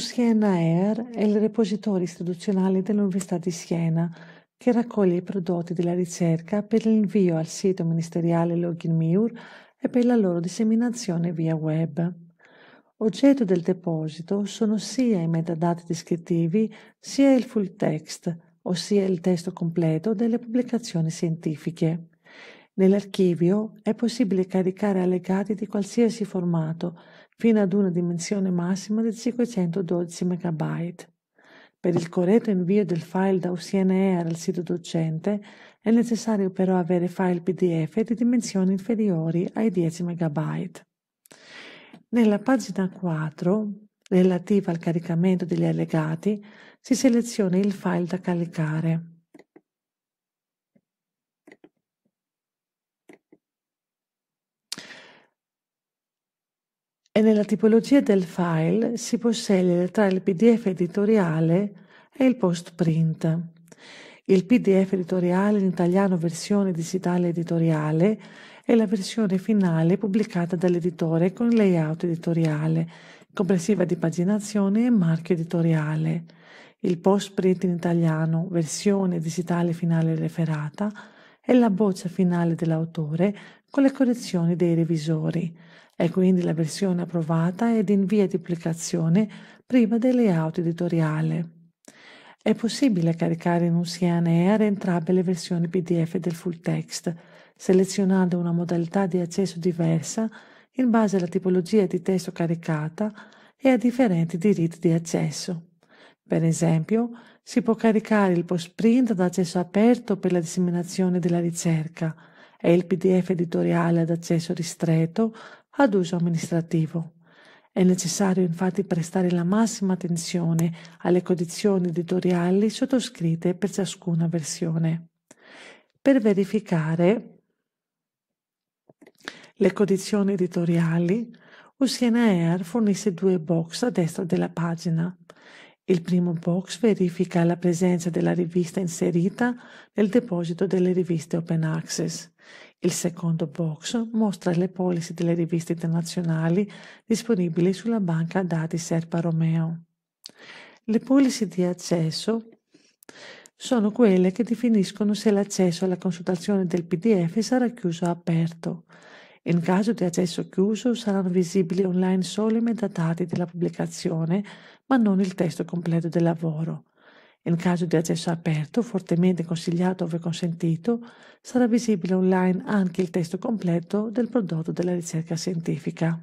Siena Air è il repository istituzionale dell'Università di Siena che raccoglie i prodotti della ricerca per l'invio al sito ministeriale Login Miur e per la loro disseminazione via web. Oggetto del deposito sono sia i metadati descrittivi sia il full text, ossia il testo completo delle pubblicazioni scientifiche. Nell'archivio è possibile caricare allegati di qualsiasi formato fino ad una dimensione massima di 512 MB. Per il corretto invio del file da UCNR al sito docente è necessario però avere file PDF di dimensioni inferiori ai 10 MB. Nella pagina 4, relativa al caricamento degli allegati, si seleziona il file da caricare. e nella tipologia del file si può scegliere tra il PDF editoriale e il post print. Il PDF editoriale in italiano versione digitale editoriale è la versione finale pubblicata dall'editore con layout editoriale, complessiva di paginazione e marchio editoriale. Il post print in italiano versione digitale finale referata e la bozza finale dell'autore con le correzioni dei revisori. È quindi la versione approvata ed in via di applicazione prima del layout editoriale. È possibile caricare in un CNR entrambe le versioni PDF del full text, selezionando una modalità di accesso diversa in base alla tipologia di testo caricata e a differenti diritti di accesso. Per esempio, si può caricare il post print ad accesso aperto per la disseminazione della ricerca e il PDF editoriale ad accesso ristretto ad uso amministrativo. È necessario infatti prestare la massima attenzione alle condizioni editoriali sottoscritte per ciascuna versione. Per verificare le condizioni editoriali, Usiena Air fornisce due box a destra della pagina. Il primo box verifica la presenza della rivista inserita nel deposito delle riviste Open Access. Il secondo box mostra le polisi delle riviste internazionali disponibili sulla banca dati Serpa Romeo. Le polisi di accesso sono quelle che definiscono se l'accesso alla consultazione del PDF sarà chiuso o aperto. In caso di accesso chiuso saranno visibili online solo i metadati della pubblicazione, ma non il testo completo del lavoro. In caso di accesso aperto, fortemente consigliato ove consentito, sarà visibile online anche il testo completo del prodotto della ricerca scientifica.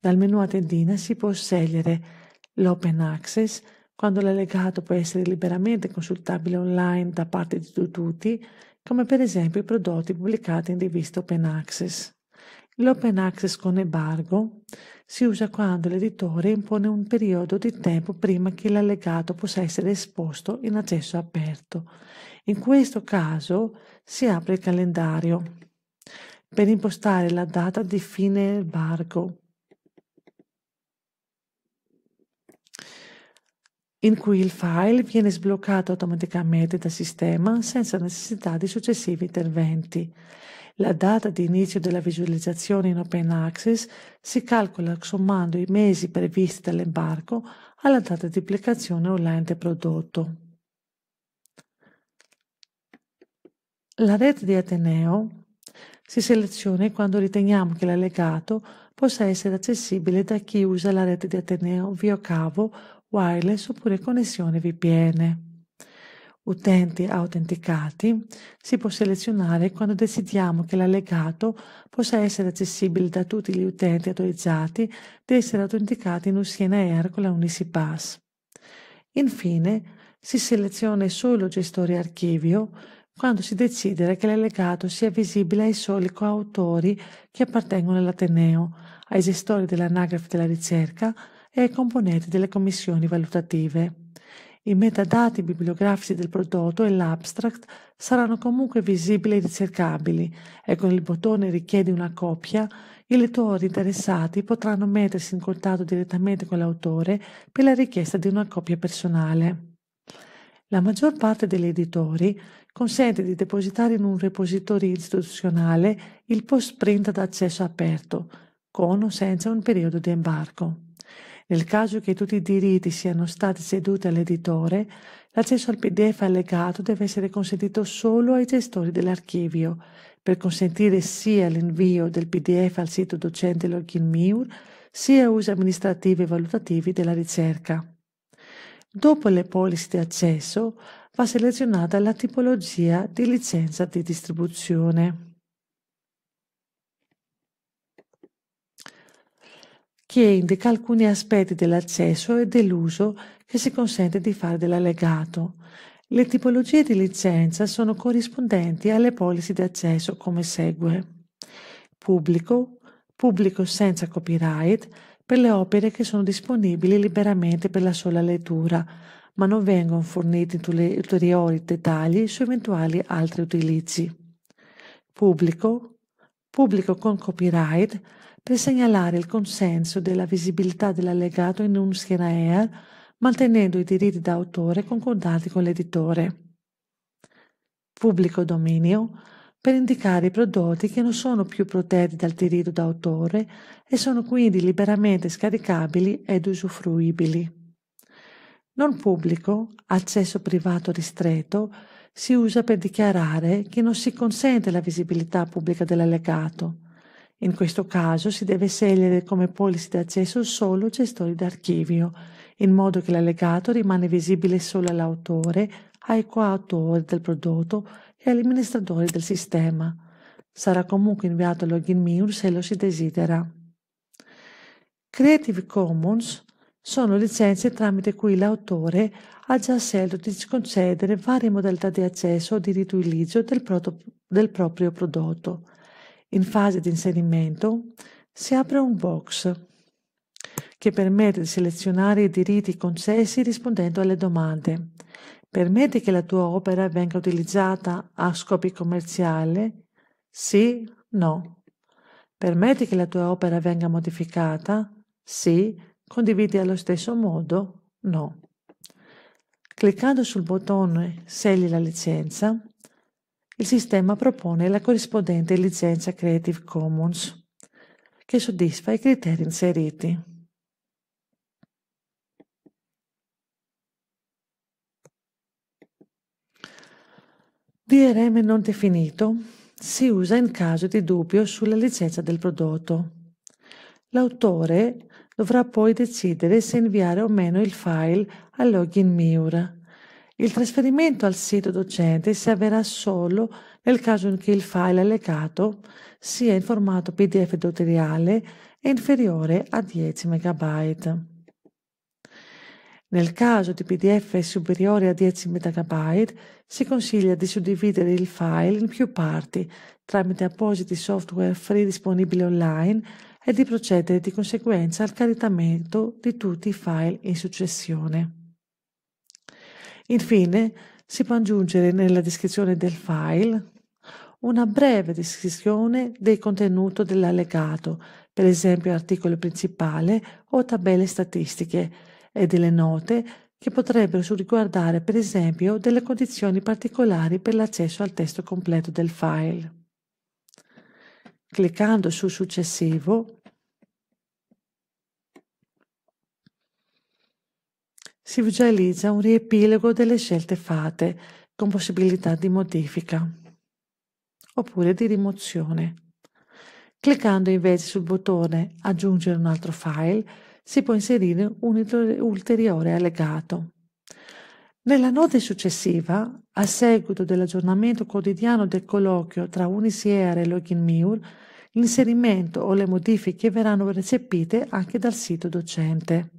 Dal menu a tendina si può scegliere l'Open Access, quando l'allegato può essere liberamente consultabile online da parte di tutti, come per esempio i prodotti pubblicati in rivista Open Access. L'open access con embargo si usa quando l'editore impone un periodo di tempo prima che l'allegato possa essere esposto in accesso aperto. In questo caso si apre il calendario per impostare la data di fine embargo in cui il file viene sbloccato automaticamente dal sistema senza necessità di successivi interventi. La data di inizio della visualizzazione in Open Access si calcola sommando i mesi previsti dall'embarco alla data di applicazione online del prodotto. La rete di Ateneo si seleziona quando riteniamo che l'allegato possa essere accessibile da chi usa la rete di Ateneo via cavo wireless oppure connessione VPN. Utenti autenticati si può selezionare quando decidiamo che l'allegato possa essere accessibile da tutti gli utenti autorizzati ad essere autenticati in un CNR con la Unisipass. Infine, si seleziona solo gestore archivio quando si decide che l'allegato sia visibile ai soli coautori che appartengono all'Ateneo, ai gestori dell'anagrafe della ricerca, e ai componenti delle commissioni valutative. I metadati bibliografici del prodotto e l'abstract saranno comunque visibili e ricercabili e con il bottone richiedi una copia i lettori interessati potranno mettersi in contatto direttamente con l'autore per la richiesta di una copia personale. La maggior parte degli editori consente di depositare in un repository istituzionale il post print ad accesso aperto, con o senza un periodo di embargo. Nel caso che tutti i diritti siano stati ceduti all'editore, l'accesso al PDF allegato deve essere consentito solo ai gestori dell'archivio. Per consentire sia l'invio del PDF al sito docente Login Miur, sia usi amministrativi e valutativi della ricerca. Dopo le policy di accesso va selezionata la tipologia di licenza di distribuzione. che indica alcuni aspetti dell'accesso e dell'uso che si consente di fare dell'allegato. Le tipologie di licenza sono corrispondenti alle polisi di accesso come segue. Pubblico, pubblico senza copyright, per le opere che sono disponibili liberamente per la sola lettura, ma non vengono forniti ulteriori dettagli su eventuali altri utilizzi. Pubblico, pubblico con copyright per segnalare il consenso della visibilità dell'allegato in un schiena ER, mantenendo i diritti d'autore concordati con l'editore. Pubblico dominio per indicare i prodotti che non sono più protetti dal diritto d'autore e sono quindi liberamente scaricabili ed usufruibili. Non pubblico, accesso privato ristretto, si usa per dichiarare che non si consente la visibilità pubblica dell'allegato, in questo caso si deve scegliere come policy d'accesso solo gestori d'archivio, in modo che l'allegato rimane visibile solo all'autore, ai coautori del prodotto e agli amministratori del sistema. Sarà comunque inviato login mirror se lo si desidera. Creative Commons sono licenze tramite cui l'autore ha già scelto di concedere varie modalità di accesso o di riutilizzo del, del proprio prodotto in fase di inserimento, si apre un box che permette di selezionare i diritti concessi rispondendo alle domande. Permetti che la tua opera venga utilizzata a scopi commerciali? Sì, no. Permetti che la tua opera venga modificata? Sì. Condividi allo stesso modo? No. Cliccando sul bottone Segli la licenza, il sistema propone la corrispondente licenza Creative Commons che soddisfa i criteri inseriti. DRM non definito si usa in caso di dubbio sulla licenza del prodotto. L'autore dovrà poi decidere se inviare o meno il file a login MIUR il trasferimento al sito docente si avverrà solo nel caso in cui il file allegato sia in formato PDF dottoriale e inferiore a 10 MB. Nel caso di PDF superiore a 10 MB si consiglia di suddividere il file in più parti tramite appositi software free disponibili online e di procedere di conseguenza al caricamento di tutti i file in successione. Infine, si può aggiungere nella descrizione del file una breve descrizione del contenuto dell'allegato, per esempio articolo principale o tabelle statistiche, e delle note che potrebbero riguardare per esempio delle condizioni particolari per l'accesso al testo completo del file. Cliccando su Successivo si visualizza un riepilogo delle scelte fatte con possibilità di modifica oppure di rimozione. Cliccando invece sul bottone Aggiungere un altro file si può inserire un ulteriore allegato. Nella nota successiva, a seguito dell'aggiornamento quotidiano del colloquio tra Unisier e Login Miur, l'inserimento o le modifiche verranno recepite anche dal sito docente.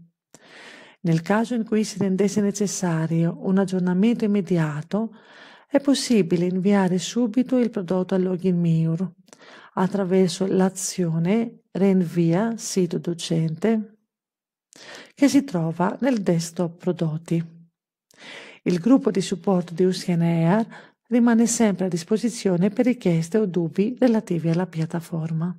Nel caso in cui si rendesse necessario un aggiornamento immediato, è possibile inviare subito il prodotto al login MIUR attraverso l'azione Reinvia sito docente che si trova nel desktop prodotti. Il gruppo di supporto di UCNR rimane sempre a disposizione per richieste o dubbi relativi alla piattaforma.